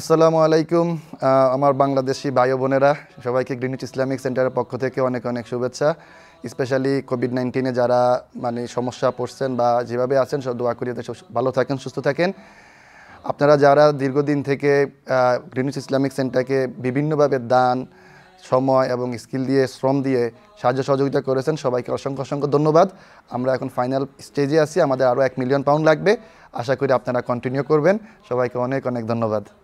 আসসালামু আলাইকুম আমার বাংলাদেশি ভাই বোনেরা সবাইকে গ্রিনিচ ইসলামিক সেন্টারের পক্ষ থেকে অনেক অনেক শুভেচ্ছা স্পেশালি কোভিড নাইন্টিনে যারা মানে সমস্যা পড়ছেন বা যেভাবে আছেন সব দোয়া করিয়ে ভালো থাকেন সুস্থ থাকেন আপনারা যারা দীর্ঘদিন থেকে গ্রিনিচ ইসলামিক সেন্টারকে বিভিন্নভাবে দান সময় এবং স্কিল দিয়ে শ্রম দিয়ে সাহায্য সহযোগিতা করেছেন সবাইকে অসংখ্য অসংখ্য ধন্যবাদ আমরা এখন ফাইনাল স্টেজে আছি আমাদের আরও এক মিলিয়ন পাউন্ড লাগবে আশা করি আপনারা কন্টিনিউ করবেন সবাইকে অনেক অনেক ধন্যবাদ